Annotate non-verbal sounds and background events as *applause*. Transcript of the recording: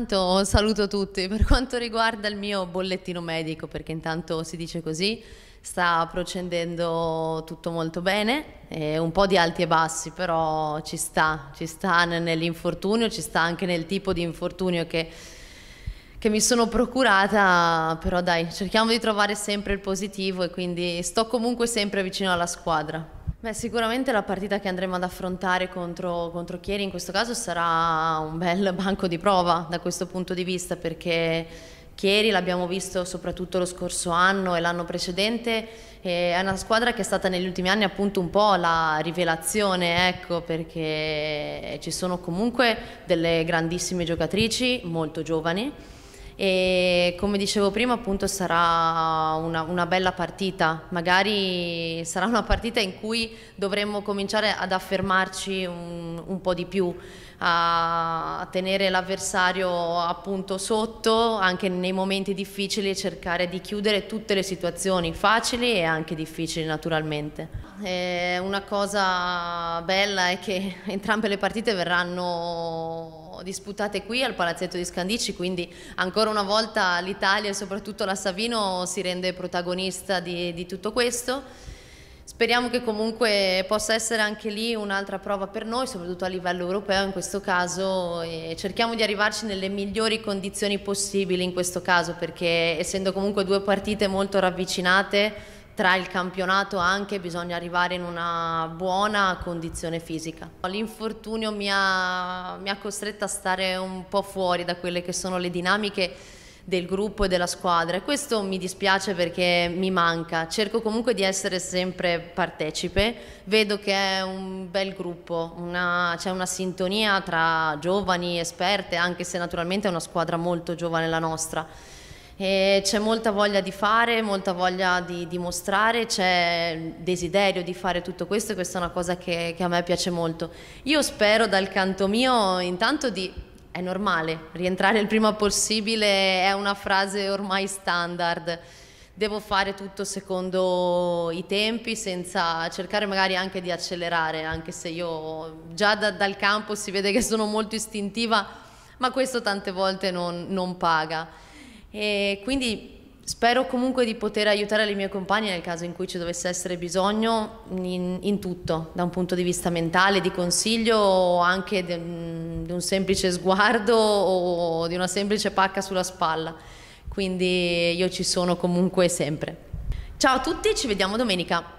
intanto saluto tutti. Per quanto riguarda il mio bollettino medico, perché intanto si dice così, sta procedendo tutto molto bene, eh, un po' di alti e bassi, però ci sta, ci sta nell'infortunio, ci sta anche nel tipo di infortunio che, che mi sono procurata, però dai, cerchiamo di trovare sempre il positivo e quindi sto comunque sempre vicino alla squadra. Beh, sicuramente la partita che andremo ad affrontare contro, contro, Chieri in questo caso sarà un bel banco di prova da questo punto di vista perché Chieri l'abbiamo visto soprattutto lo scorso anno e l'anno precedente, è una squadra che è stata negli ultimi anni appunto un po' la rivelazione, ecco, perché ci sono comunque delle grandissime giocatrici, molto giovani, e come dicevo prima appunto sarà una, una bella partita, magari sarà una partita in cui dovremmo cominciare ad affermarci un, un po' di più, a, tenere l'avversario appunto sotto anche nei momenti difficili e cercare di chiudere tutte le situazioni facili e anche difficili naturalmente. E una cosa bella è che *laughs* entrambe le partite verranno disputate qui al Palazzetto di Scandici, quindi ancora una volta l'Italia e soprattutto la Savino si rende protagonista di, di tutto questo. Speriamo che comunque possa essere anche lì un'altra prova per noi, soprattutto a livello europeo in questo caso, e cerchiamo di arrivarci nelle migliori condizioni possibili in questo caso, perché essendo comunque due partite molto ravvicinate, tra il campionato anche bisogna arrivare in una buona condizione fisica. L'infortunio mi ha, mi ha costretto a stare un po' fuori da quelle che sono le dinamiche del gruppo e della squadra e questo mi dispiace perché mi manca, cerco comunque di essere sempre partecipe, vedo che è un bel gruppo, c'è una sintonia tra giovani, esperte, anche se naturalmente è una squadra molto giovane la nostra e c'è molta voglia di fare, molta voglia di dimostrare, c'è desiderio di fare tutto questo e questa è una cosa che, che a me piace molto. Io spero dal canto mio intanto di è normale, rientrare il prima possibile è una frase ormai standard. Devo fare tutto secondo i tempi senza cercare magari anche di accelerare, anche se io già da, dal campo si vede che sono molto istintiva, ma questo tante volte non, non paga. E quindi spero comunque di poter aiutare le mie compagne nel caso in cui ci dovesse essere bisogno in, in tutto, da un punto di vista mentale, di consiglio o anche mm, di un semplice sguardo o di una semplice pacca sulla spalla. Quindi io ci sono comunque sempre. Ciao a tutti, ci vediamo domenica.